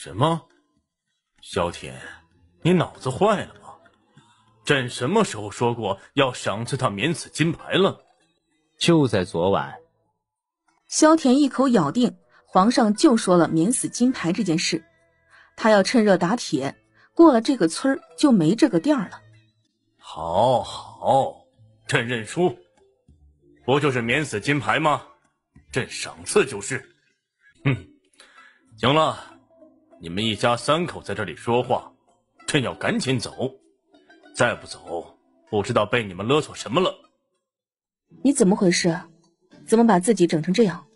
什么，萧田，你脑子坏了吗？朕什么时候说过要赏赐他免死金牌了？就在昨晚。萧田一口咬定，皇上就说了免死金牌这件事。他要趁热打铁，过了这个村就没这个店了。好好，朕认输。不就是免死金牌吗？朕赏赐就是。嗯，行了。你们一家三口在这里说话，朕要赶紧走，再不走，不知道被你们勒索什么了。你怎么回事？怎么把自己整成这样？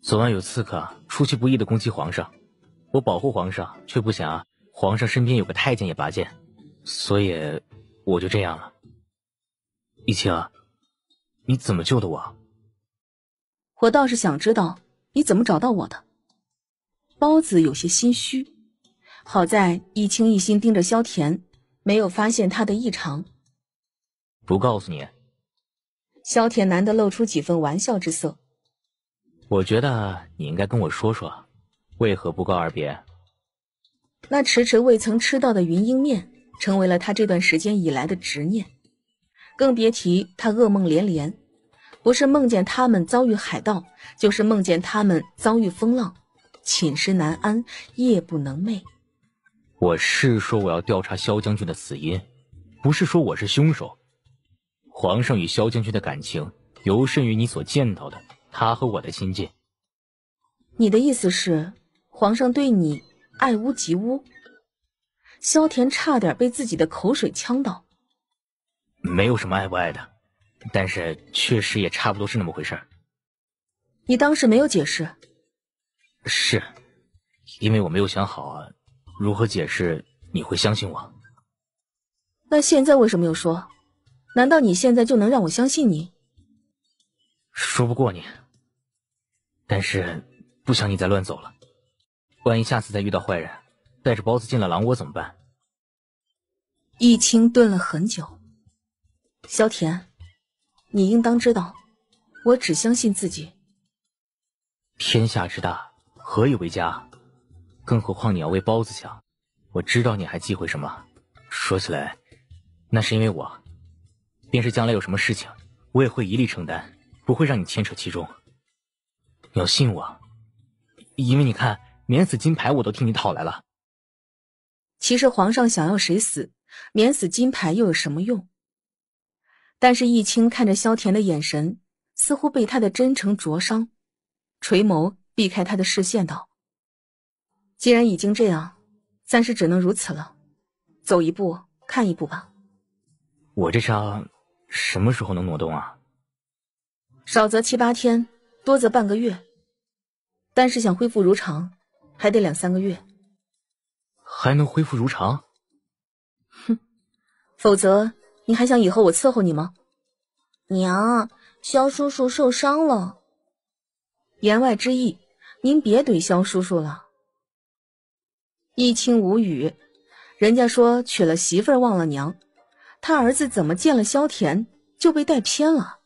昨晚有刺客出其不意的攻击皇上，我保护皇上，却不想皇上身边有个太监也拔剑，所以我就这样了。一清，你怎么救的我？我倒是想知道你怎么找到我的。包子有些心虚，好在一清一心盯着萧田，没有发现他的异常。不告诉你。萧田难得露出几分玩笑之色。我觉得你应该跟我说说，为何不告而别？那迟迟未曾吃到的云英面，成为了他这段时间以来的执念。更别提他噩梦连连，不是梦见他们遭遇海盗，就是梦见他们遭遇风浪。寝食难安，夜不能寐。我是说我要调查萧将军的死因，不是说我是凶手。皇上与萧将军的感情，尤甚于你所见到的他和我的亲近。你的意思是，皇上对你爱屋及乌？萧田差点被自己的口水呛到。没有什么爱不爱的，但是确实也差不多是那么回事。你当时没有解释。是，因为我没有想好，如何解释你会相信我。那现在为什么又说？难道你现在就能让我相信你？说不过你，但是不想你再乱走了。万一下次再遇到坏人，带着包子进了狼窝怎么办？易清顿了很久，萧田，你应当知道，我只相信自己。天下之大。何以为家？更何况你要为包子想。我知道你还忌讳什么。说起来，那是因为我。便是将来有什么事情，我也会一力承担，不会让你牵扯其中。你要信我，因为你看，免死金牌我都替你讨来了。其实皇上想要谁死，免死金牌又有什么用？但是易清看着萧田的眼神，似乎被他的真诚灼伤，垂眸。避开他的视线，道：“既然已经这样，暂时只能如此了，走一步看一步吧。”“我这伤什么时候能挪动啊？”“少则七八天，多则半个月。但是想恢复如常，还得两三个月。”“还能恢复如常？”“哼，否则你还想以后我伺候你吗？”“娘，萧叔叔受伤了。”言外之意。您别怼肖叔叔了。一清无语，人家说娶了媳妇忘了娘，他儿子怎么见了萧田就被带偏了？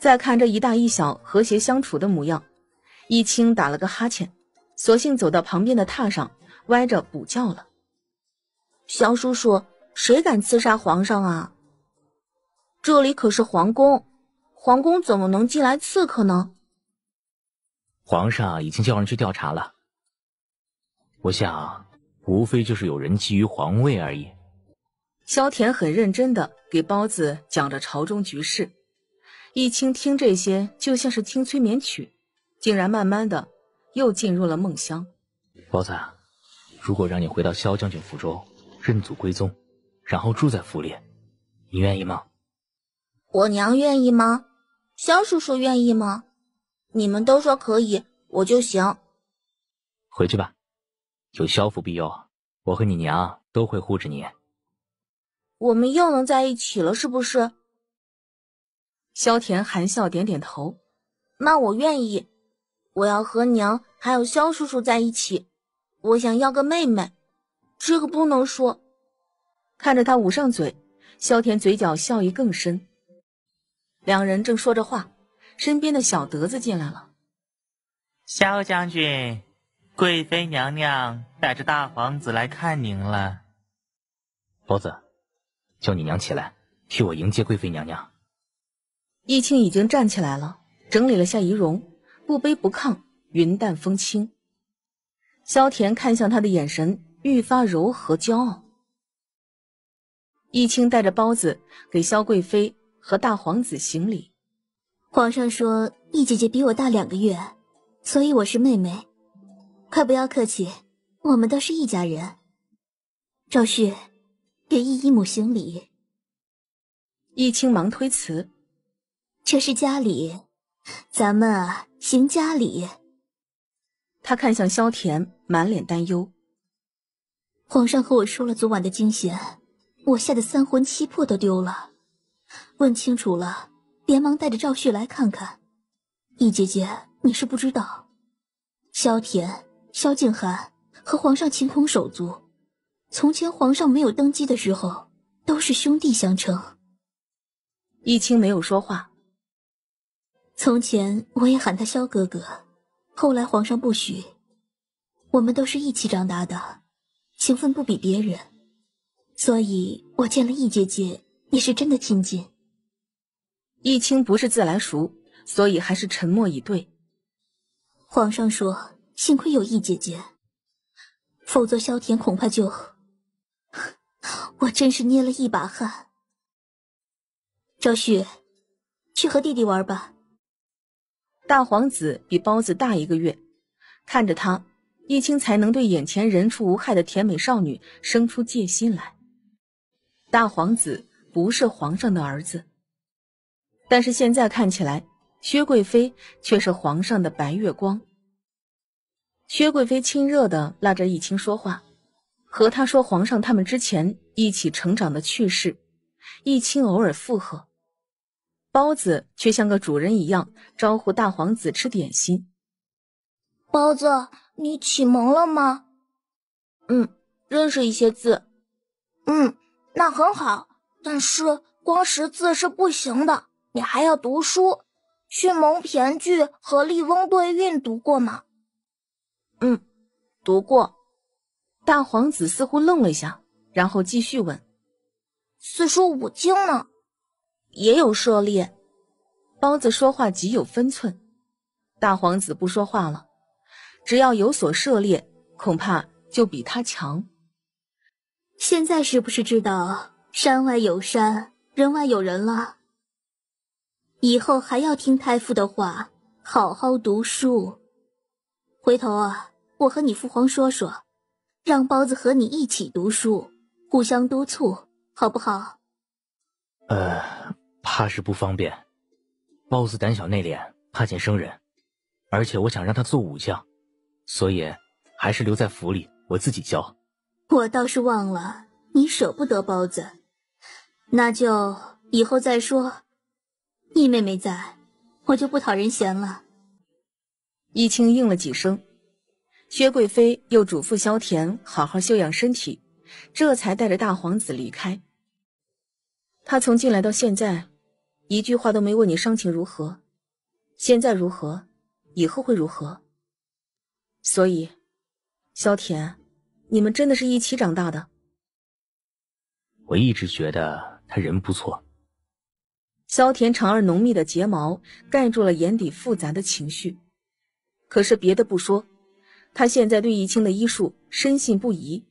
再看这一大一小和谐相处的模样，一清打了个哈欠，索性走到旁边的榻上，歪着补觉了。肖叔叔，谁敢刺杀皇上啊？这里可是皇宫，皇宫怎么能进来刺客呢？皇上已经叫人去调查了，我想无非就是有人觊觎皇位而已。萧田很认真的给包子讲着朝中局势，一清听这些就像是听催眠曲，竟然慢慢的又进入了梦乡。包子，如果让你回到萧将军府中认祖归宗，然后住在府里，你愿意吗？我娘愿意吗？萧叔叔愿意吗？你们都说可以，我就行。回去吧，有萧府庇佑，我和你娘都会护着你。我们又能在一起了，是不是？萧田含笑点点头。那我愿意，我要和娘还有萧叔叔在一起。我想要个妹妹，这个不能说。看着他捂上嘴，萧田嘴角笑意更深。两人正说着话。身边的小德子进来了。萧将军，贵妃娘娘带着大皇子来看您了。包子，叫你娘起来，替我迎接贵妃娘娘。易青已经站起来了，整理了下仪容，不卑不亢，云淡风轻。萧田看向他的眼神愈发柔和、骄傲。易清带着包子给萧贵妃和大皇子行礼。皇上说：“易姐姐比我大两个月，所以我是妹妹。快不要客气，我们都是一家人。”赵旭，给易姨母行礼。易青忙推辞：“这是家里，咱们啊，行家礼。”他看向萧田，满脸担忧。皇上和我说了昨晚的惊险，我吓得三魂七魄都丢了。问清楚了。连忙带着赵旭来看看易姐姐，你是不知道，萧田、萧静涵和皇上情同手足。从前皇上没有登基的时候，都是兄弟相称。易清没有说话。从前我也喊他萧哥哥，后来皇上不许。我们都是一起长大的，情分不比别人，所以我见了易姐姐，你是真的亲近。易清不是自来熟，所以还是沉默以对。皇上说：“幸亏有易姐姐，否则萧田恐怕就……我真是捏了一把汗。”昭旭，去和弟弟玩吧。大皇子比包子大一个月，看着他，易清才能对眼前人畜无害的甜美少女生出戒心来。大皇子不是皇上的儿子。但是现在看起来，薛贵妃却是皇上的白月光。薛贵妃亲热的拉着易清说话，和他说皇上他们之前一起成长的趣事。易清偶尔附和，包子却像个主人一样招呼大皇子吃点心。包子，你启蒙了吗？嗯，认识一些字。嗯，那很好，但是光识字是不行的。你还要读书，《去蒙骈句》和《笠翁对韵》读过吗？嗯，读过。大皇子似乎愣了一下，然后继续问：“四书五经呢？也有涉猎。”包子说话极有分寸。大皇子不说话了。只要有所涉猎，恐怕就比他强。现在是不是知道山外有山，人外有人了？以后还要听太傅的话，好好读书。回头啊，我和你父皇说说，让包子和你一起读书，互相督促，好不好？呃，怕是不方便。包子胆小内敛，怕见生人，而且我想让他做武将，所以还是留在府里，我自己教。我倒是忘了，你舍不得包子，那就以后再说。你妹妹在，我就不讨人嫌了。易清应了几声，薛贵妃又嘱咐萧田好好休养身体，这才带着大皇子离开。他从进来到现在，一句话都没问你伤情如何，现在如何，以后会如何？所以，萧田，你们真的是一起长大的？我一直觉得他人不错。萧田长而浓密的睫毛盖住了眼底复杂的情绪。可是别的不说，他现在对易清的医术深信不疑，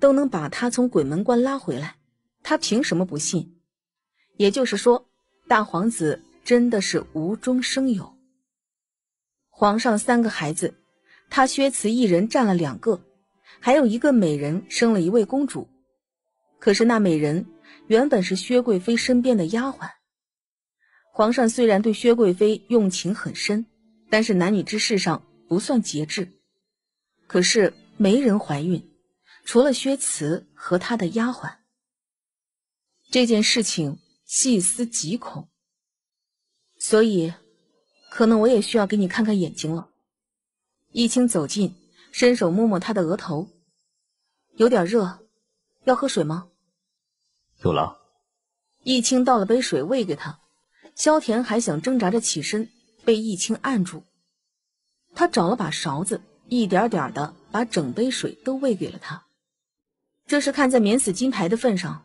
都能把他从鬼门关拉回来，他凭什么不信？也就是说，大皇子真的是无中生有。皇上三个孩子，他薛慈一人占了两个，还有一个美人生了一位公主。可是那美人原本是薛贵妃身边的丫鬟。皇上虽然对薛贵妃用情很深，但是男女之事上不算节制，可是没人怀孕，除了薛慈和他的丫鬟。这件事情细思极恐，所以可能我也需要给你看看眼睛了。易清走近，伸手摸摸他的额头，有点热，要喝水吗？有了。易清倒了杯水喂给他。萧田还想挣扎着起身，被易清按住。他找了把勺子，一点点的把整杯水都喂给了他。这是看在免死金牌的份上。